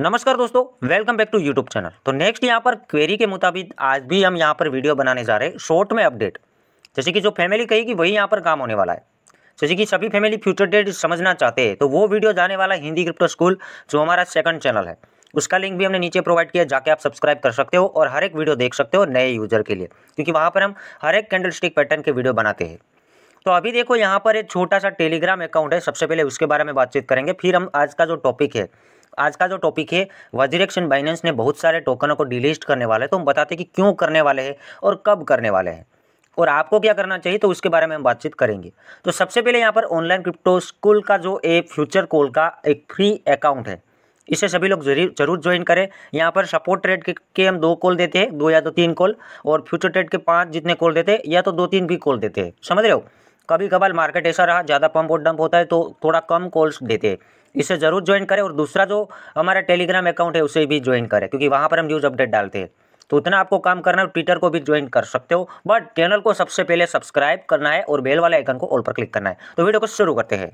नमस्कार दोस्तों welcome back to YouTube channel तो नेक्स्ट यहाँ पर क्वेरी के मुताबिक आज भी हम यहाँ पर वीडियो बनाने जा रहे हैं शॉर्ट में अपडेट जैसे कि जो फैमिली कहेगी वही यहाँ पर काम होने वाला है जैसे कि सभी फैमिली फ्यूचर डेट समझना चाहते हैं तो वो वीडियो जाने वाला हिंदी क्रिप्टो स्कूल जो हमारा सेकंड चैनल है उसका लिंक भी हमने नीचे प्रोवाइड किया जाके आप सब्सक्राइब कर सकते हो और हर एक वीडियो देख सकते हो नए यूजर के लिए क्योंकि वहाँ पर हम हर एक कैंडल स्टिक पैटर्न के वीडियो बनाते हैं तो अभी देखो यहाँ पर एक छोटा सा टेलीग्राम अकाउंट है सबसे पहले उसके बारे में बातचीत करेंगे फिर हम आज का जो टॉपिक है आज का जो टॉपिक है वजीरेक्शन बाइनेंस ने बहुत सारे टोकनों को डिलीस्ट करने वाला है तो हम बताते हैं कि क्यों करने वाले हैं और कब करने वाले हैं और आपको क्या करना चाहिए तो उसके बारे में हम बातचीत करेंगे तो सबसे पहले यहाँ पर ऑनलाइन क्रिप्टो स्कूल का जो ए फ्यूचर कॉल का एक फ्री अकाउंट है इसे सभी लोग जरूर जरूर ज्वाइन करें यहाँ पर सपोर्ट ट्रेड के, के हम दो कॉल देते हैं दो या तो तीन कॉल और फ्यूचर ट्रेड के पाँच जितने कॉल देते हैं या तो दो तीन भी कॉल देते हैं समझ रहे हो कभी कभार मार्केट ऐसा रहा ज़्यादा पम्प और डंप होता है तो थोड़ा कम कॉल्स देते हैं इसे ज़रूर ज्वाइन करें और दूसरा जो हमारा टेलीग्राम अकाउंट है उसे भी ज्वाइन करें क्योंकि वहाँ पर हम न्यूज़ अपडेट डालते हैं तो उतना आपको काम करना है ट्विटर को भी ज्वाइन कर सकते हो बट चैनल को सबसे पहले सब्सक्राइब करना है और बेल वाले आइकन को ऑल पर क्लिक करना है तो वीडियो को शुरू करते हैं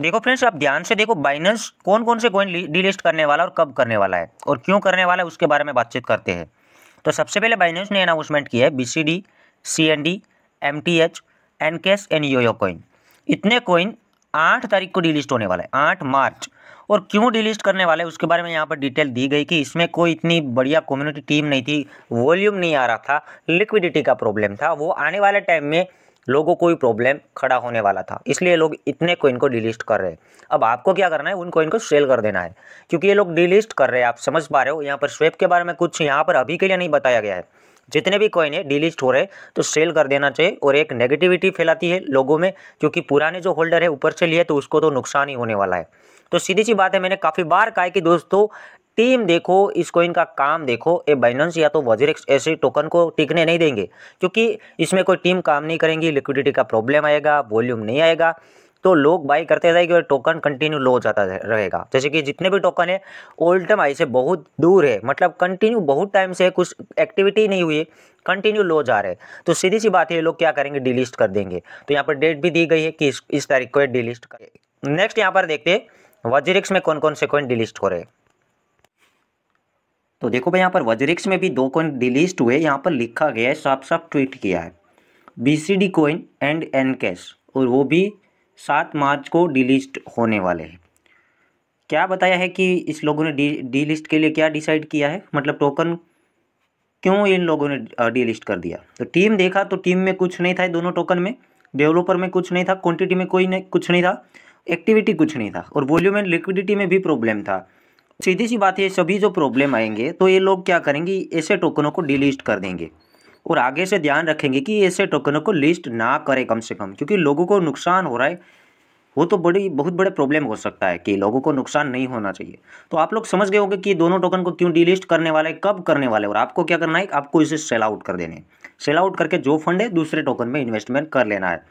देखो फ्रेंड्स आप ध्यान से देखो बाइनेंस कौन कौन से कॉइन डिलिस्ट करने वाला और कब करने वाला है और क्यों करने वाला है उसके बारे में बातचीत करते हैं तो सबसे पहले बाइनेंस ने अनाउंसमेंट किया है B C D C N D M T H N cash N yo coin इतने कॉइन आठ तारीख को डिलिस्ट होने वाला है आठ मार्च और क्यों डिलिस्ट करने वाले उसके बारे में यहाँ पर डिटेल दी गई कि इसमें कोई इतनी बढ़िया कम्युनिटी टीम नहीं थी वॉल्यूम नहीं आ रहा था लिक्विडिटी का प्रॉब्लम था वो आने वाले टाइम में लोगों को प्रॉब्लम खड़ा होने वाला था इसलिए लोग इतने कोइन को डिलिस्ट कर रहे हैं अब आपको क्या करना है उन कोइन को सेल कर देना है क्योंकि ये लोग डिलिस्ट कर रहे हैं आप समझ पा रहे हो यहाँ पर स्वेप के बारे में कुछ यहाँ पर अभी के लिए नहीं बताया गया है जितने भी कॉइन है डिलीस्ट हो रहे तो सेल कर देना चाहिए और एक नेगेटिविटी फैलाती है लोगों में क्योंकि पुराने जो होल्डर है ऊपर से लिए तो उसको तो नुकसान ही होने वाला है तो सीधी सी बात है मैंने काफ़ी बार कहा कि दोस्तों टीम देखो इस कॉइन का काम देखो ये बाइनेंस या तो वजरिक्स ऐसे टोकन को टिकने नहीं देंगे क्योंकि इसमें कोई टीम काम नहीं करेंगी लिक्विडिटी का प्रॉब्लम आएगा वॉल्यूम नहीं आएगा तो लोग बाई करते रहे कि टोकन कंटिन्यू लो जाता रहेगा जैसे कि जितने भी टोकन है ओल्ड टाइम आई से बहुत दूर है मतलब कंटिन्यू बहुत टाइम से कुछ एक्टिविटी नहीं हुई कंटिन्यू लो जा रहे तो सीधी सी बात है लोग क्या करेंगे डिलीस्ट कर देंगे तो यहाँ पर डेट भी दी गई है कि इस, इस तारीख को डिलीस्ट करें नेक्स्ट यहाँ पर देखते वजरिक्स में कौन कौन से कोई डिलीस्ट हो रहे हैं तो देखो भाई यहाँ पर वजरिक्स में भी दो कॉइन डिलीस्ट हुए यहाँ पर लिखा गया है साफ साफ ट्वीट किया है B C D coin and N cash और वो भी सात मार्च को डीलिस्ट होने वाले हैं क्या बताया है कि इस लोगों ने डी डी लिस्ट के लिए क्या डिसाइड किया है मतलब टोकन क्यों इन लोगों ने डी लिस्ट कर दिया तो टीम देखा तो टीम में कुछ नहीं था दोनों टोकन में डेवलपर में कुछ नहीं था क्वांटिटी में कोई नहीं कुछ नहीं था एक्टिविटी कुछ नहीं था और वॉल्यूम एंड लिक्विडिटी में भी प्रॉब्लम था सीधी सी बात है सभी जो प्रॉब्लम आएंगे तो ये लोग क्या करेंगे ऐसे टोकनों को डिलीस्ट कर देंगे और आगे से ध्यान रखेंगे कि ऐसे टोकनों को लिस्ट ना करें कम से कम क्योंकि लोगों को नुकसान हो रहा है वो तो बड़ी बहुत बड़े प्रॉब्लम हो सकता है कि लोगों को नुकसान नहीं होना चाहिए तो आप लोग समझ गए होंगे कि दोनों टोकन को क्यों डिलिस्ट करने वाले हैं कब करने वाले और आपको क्या करना है आपको इसे सेल आउट कर देने सेल आउट करके जो फंड है दूसरे टोकन में इन्वेस्टमेंट कर लेना है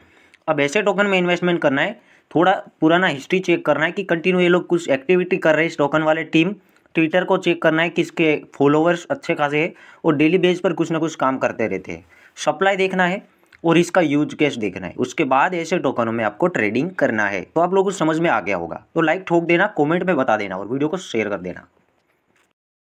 अब ऐसे टोकन में इन्वेस्टमेंट करना है थोड़ा पुराना हिस्ट्री चेक करना है कि कंटिन्यू ये लोग कुछ एक्टिविटी कर रहे हैं इस टोकन वाले टीम ट्विटर को चेक करना है किसके फॉलोअर्स अच्छे खासे है और डेली बेस पर कुछ ना कुछ काम करते रहते हैं सप्लाई देखना है और इसका यूज केस देखना है उसके बाद ऐसे टोकनों में आपको ट्रेडिंग करना है तो आप लोगों को समझ में आ गया होगा तो लाइक ठोक देना कमेंट में बता देना और वीडियो को शेयर कर देना